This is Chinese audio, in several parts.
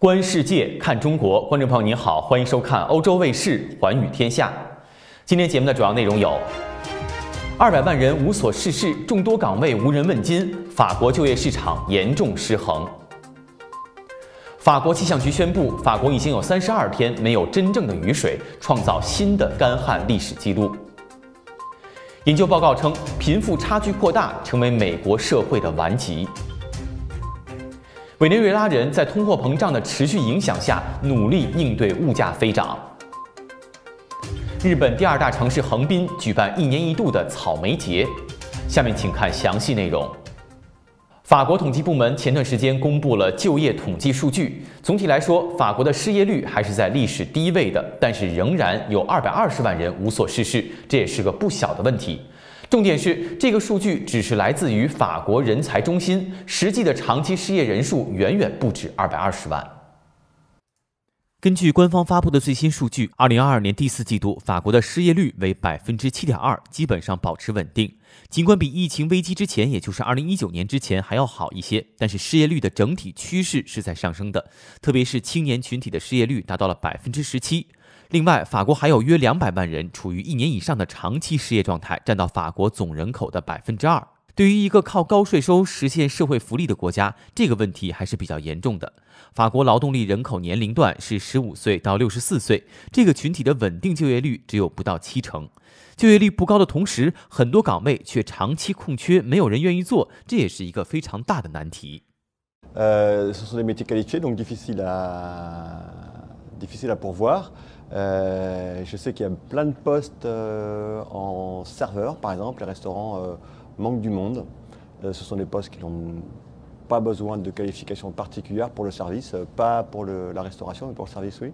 观世界，看中国。观众朋友您好，欢迎收看欧洲卫视《寰宇天下》。今天节目的主要内容有：二百万人无所事事，众多岗位无人问津，法国就业市场严重失衡。法国气象局宣布，法国已经有三十二天没有真正的雨水，创造新的干旱历史记录。研究报告称，贫富差距扩大成为美国社会的顽疾。委内瑞拉人在通货膨胀的持续影响下，努力应对物价飞涨。日本第二大城市横滨举办一年一度的草莓节。下面请看详细内容。法国统计部门前段时间公布了就业统计数据，总体来说，法国的失业率还是在历史低位的，但是仍然有220万人无所事事，这也是个不小的问题。重点是，这个数据只是来自于法国人才中心，实际的长期失业人数远远不止二百二十万。根据官方发布的最新数据，二零二二年第四季度，法国的失业率为百分之七点二，基本上保持稳定。尽管比疫情危机之前，也就是二零一九年之前还要好一些，但是失业率的整体趋势是在上升的，特别是青年群体的失业率达到了百分之十七。另外，法国还有约两百万人处于一年以上的长期失业状态，占到法国总人口的百分之二。对于一个靠高税收实现社会福利的国家，这个问题还是比较严重的。法国劳动力人口年龄段是十五岁到六十四岁，这个群体的稳定就业率只有不到七成。就业率不高的同时，很多岗位却长期空缺，没有人愿意做，这也是一个非常大的难题。呃，ce Euh, je sais qu'il y a plein de postes euh, en serveur, par exemple, les restaurants euh, manquent du monde. ce sont des postes qui n'ont pas besoin de qualification particulière pour le service, pas pour la restauration, mais pour le service, oui.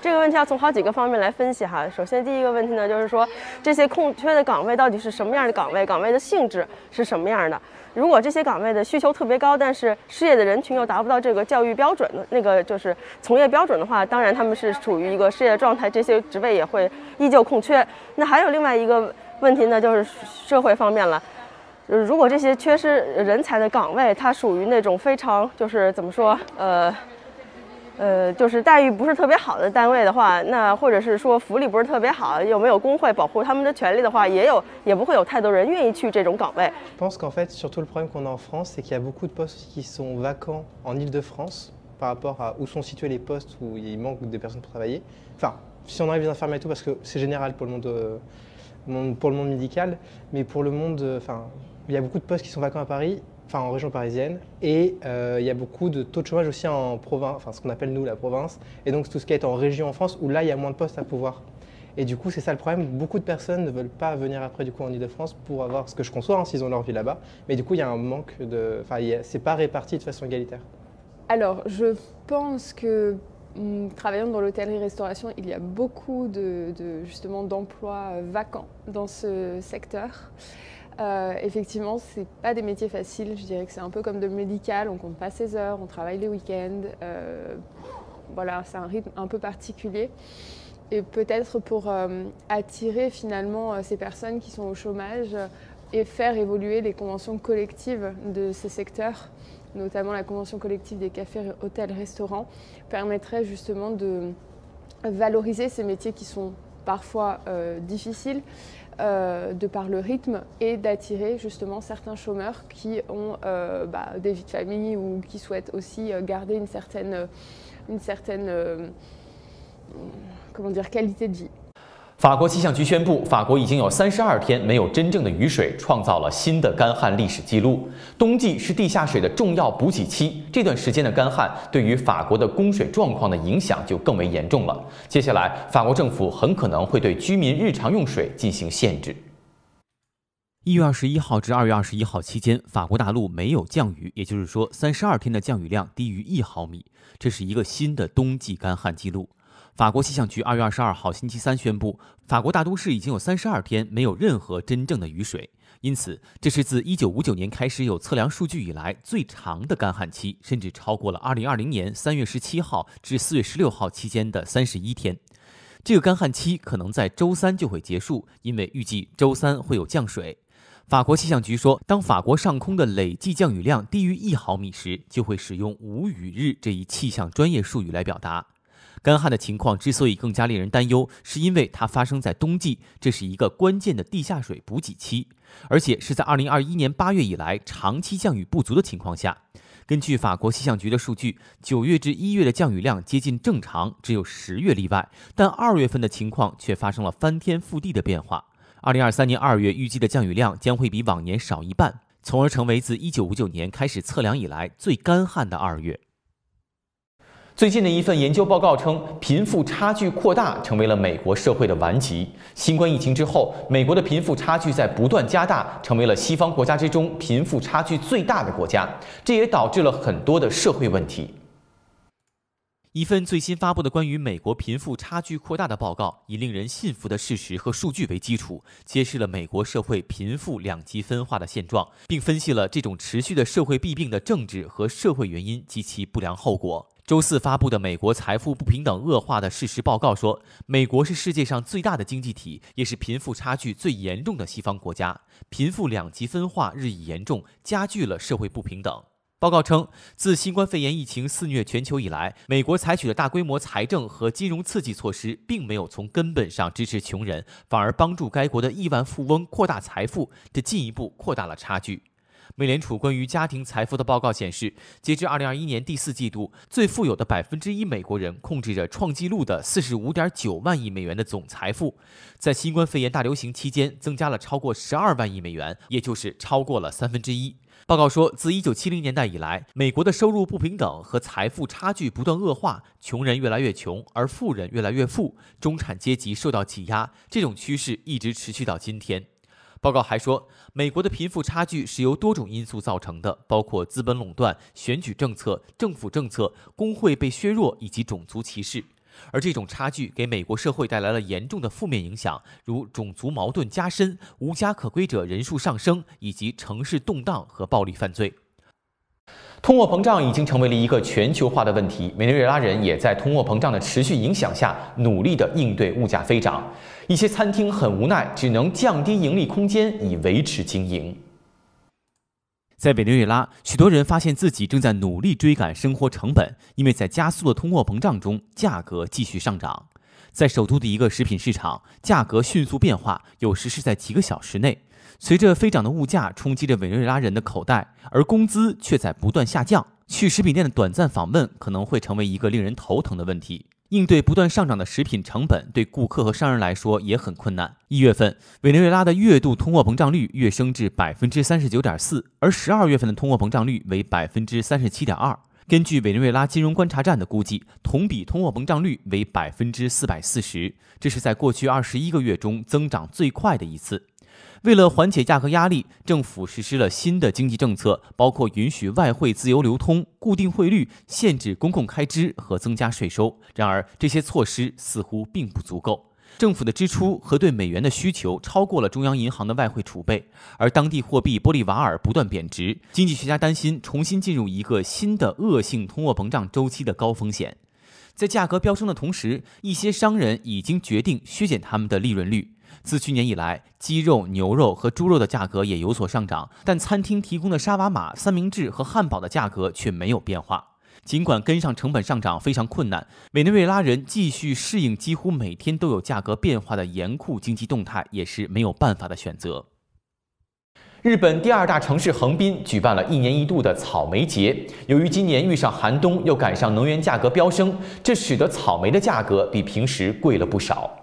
这个问题要从好几个方面来分析哈。首先，第一个问题呢，就是说这些空缺的岗位到底是什么样的岗位？岗位的性质是什么样的？如果这些岗位的需求特别高，但是失业的人群又达不到这个教育标准的那个就是从业标准的话，当然他们是处于一个失业状态，这些职位也会依旧空缺。那还有另外一个问题呢，就是社会方面了。如果这些缺失人才的岗位，它属于那种非常就是怎么说呃。Je pense qu'en fait, surtout le problème qu'on a en France, c'est qu'il y a beaucoup de postes qui sont vacants en Île-de-France par rapport à où sont situés les postes où il manque des personnes pour travailler. Enfin, si on arrive les infirmiers et tout, parce que c'est général pour le monde, euh, pour le monde médical, mais pour le monde, euh, enfin, il y a beaucoup de postes qui sont vacants à Paris enfin en région parisienne. Et euh, il y a beaucoup de taux de chômage aussi en province, enfin ce qu'on appelle nous la province. Et donc tout ce qui est en région en France, où là il y a moins de postes à pouvoir. Et du coup, c'est ça le problème. Beaucoup de personnes ne veulent pas venir après du coup en Ile-de-France pour avoir ce que je conçois, hein, s'ils ont leur vie là-bas. Mais du coup, il y a un manque de. Enfin, c'est pas réparti de façon égalitaire. Alors, je pense que hum, travaillant dans l'hôtellerie-restauration, il y a beaucoup de, de justement d'emplois euh, vacants dans ce secteur. Euh, effectivement, ce n'est pas des métiers faciles. Je dirais que c'est un peu comme de médical. On compte pas ses heures, on travaille les week-ends. Euh, voilà, c'est un rythme un peu particulier. Et peut-être pour euh, attirer finalement ces personnes qui sont au chômage et faire évoluer les conventions collectives de ces secteurs, notamment la convention collective des cafés, hôtels, restaurants, permettrait justement de valoriser ces métiers qui sont parfois difficiles euh, de par le rythme et d'attirer justement certains chômeurs qui ont euh, bah, des vies de famille ou qui souhaitent aussi euh, garder une certaine, une certaine comment dire, qualité de vie. 法国气象局宣布，法国已经有三十二天没有真正的雨水，创造了新的干旱历史记录。冬季是地下水的重要补给期，这段时间的干旱对于法国的供水状况的影响就更为严重了。接下来，法国政府很可能会对居民日常用水进行限制。一月二十一号至二月二十一号期间，法国大陆没有降雨，也就是说，三十二天的降雨量低于一毫米，这是一个新的冬季干旱记录。法国气象局二月二十二号星期三宣布，法国大都市已经有三十二天没有任何真正的雨水，因此这是自一九五九年开始有测量数据以来最长的干旱期，甚至超过了二零二零年三月十七号至四月十六号期间的三十一天。这个干旱期可能在周三就会结束，因为预计周三会有降水。法国气象局说，当法国上空的累计降雨量低于一毫米时，就会使用“无雨日”这一气象专业术语来表达。干旱的情况之所以更加令人担忧，是因为它发生在冬季，这是一个关键的地下水补给期，而且是在2021年8月以来长期降雨不足的情况下。根据法国气象局的数据，9月至1月的降雨量接近正常，只有10月例外，但2月份的情况却发生了翻天覆地的变化。2023年2月预计的降雨量将会比往年少一半，从而成为自1959年开始测量以来最干旱的二月。最近的一份研究报告称，贫富差距扩大成为了美国社会的顽疾。新冠疫情之后，美国的贫富差距在不断加大，成为了西方国家之中贫富差距最大的国家。这也导致了很多的社会问题。一份最新发布的关于美国贫富差距扩大的报告，以令人信服的事实和数据为基础，揭示了美国社会贫富两极分化的现状，并分析了这种持续的社会弊病的政治和社会原因及其不良后果。周四发布的美国财富不平等恶化的事实报告说，美国是世界上最大的经济体，也是贫富差距最严重的西方国家。贫富两极分化日益严重，加剧了社会不平等。报告称，自新冠肺炎疫情肆虐全球以来，美国采取的大规模财政和金融刺激措施，并没有从根本上支持穷人，反而帮助该国的亿万富翁扩大财富，这进一步扩大了差距。美联储关于家庭财富的报告显示，截至2021年第四季度，最富有的百分之一美国人控制着创纪录的45.9万亿美元的总财富，在新冠肺炎大流行期间增加了超过12万亿美元，也就是超过了三分之一。报告说，自1970年代以来，美国的收入不平等和财富差距不断恶化，穷人越来越穷，而富人越来越富，中产阶级受到挤压，这种趋势一直持续到今天。报告还说，美国的贫富差距是由多种因素造成的，包括资本垄断、选举政策、政府政策、工会被削弱以及种族歧视。而这种差距给美国社会带来了严重的负面影响，如种族矛盾加深、无家可归者人数上升以及城市动荡和暴力犯罪。通货膨胀已经成为了一个全球化的问题，委内瑞拉人也在通货膨胀的持续影响下努力地应对物价飞涨。一些餐厅很无奈，只能降低盈利空间以维持经营。在委内瑞拉，许多人发现自己正在努力追赶生活成本，因为在加速的通货膨胀中，价格继续上涨。在首都的一个食品市场，价格迅速变化，有时是在几个小时内。随着飞涨的物价冲击着委内瑞拉人的口袋，而工资却在不断下降。去食品店的短暂访问可能会成为一个令人头疼的问题。应对不断上涨的食品成本，对顾客和商人来说也很困难。一月份，委内瑞拉的月度通货膨胀率跃升至百分之三十九点四，而十二月份的通货膨胀率为百分之三十七点二。根据委内瑞拉金融观察站的估计，同比通货膨胀率为百分之四百四十，这是在过去二十一个月中增长最快的一次。为了缓解价格压力，政府实施了新的经济政策，包括允许外汇自由流通、固定汇率、限制公共开支和增加税收。然而，这些措施似乎并不足够。政府的支出和对美元的需求超过了中央银行的外汇储备，而当地货币玻利瓦尔不断贬值。经济学家担心重新进入一个新的恶性通货膨胀周期的高风险。在价格飙升的同时，一些商人已经决定削减他们的利润率。自去年以来，鸡肉、牛肉和猪肉的价格也有所上涨，但餐厅提供的沙瓦玛、三明治和汉堡的价格却没有变化。尽管跟上成本上涨非常困难，委内瑞拉人继续适应几乎每天都有价格变化的严酷经济动态也是没有办法的选择。日本第二大城市横滨举办了一年一度的草莓节，由于今年遇上寒冬又赶上能源价格飙升，这使得草莓的价格比平时贵了不少。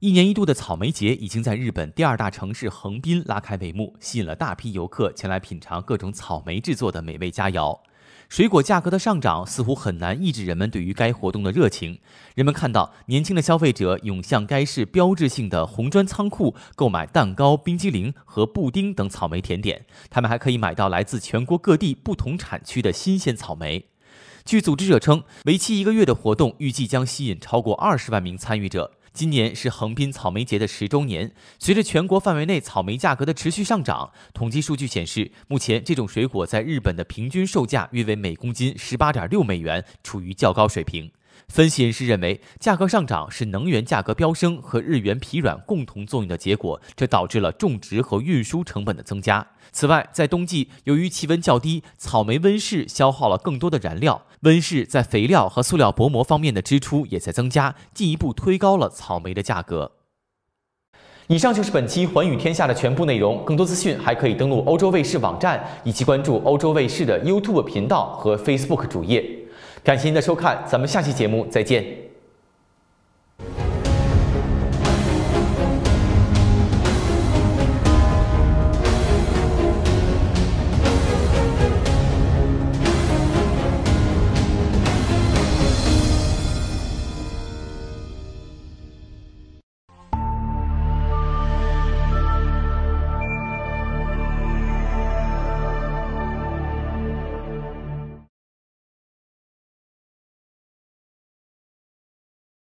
一年一度的草莓节已经在日本第二大城市横滨拉开帷幕，吸引了大批游客前来品尝各种草莓制作的美味佳肴。水果价格的上涨似乎很难抑制人们对于该活动的热情。人们看到年轻的消费者涌向该市标志性的红砖仓库，购买蛋糕、冰激凌和布丁等草莓甜点。他们还可以买到来自全国各地不同产区的新鲜草莓。据组织者称，为期一个月的活动预计将吸引超过二十万名参与者。今年是横滨草莓节的十周年。随着全国范围内草莓价格的持续上涨，统计数据显示，目前这种水果在日本的平均售价约为每公斤十八点六美元，处于较高水平。分析人士认为，价格上涨是能源价格飙升和日元疲软共同作用的结果，这导致了种植和运输成本的增加。此外，在冬季，由于气温较低，草莓温室消耗了更多的燃料，温室在肥料和塑料薄膜方面的支出也在增加，进一步推高了草莓的价格。以上就是本期《寰宇天下》的全部内容，更多资讯还可以登录欧洲卫视网站，以及关注欧洲卫视的 YouTube 频道和 Facebook 主页。感谢您的收看，咱们下期节目再见。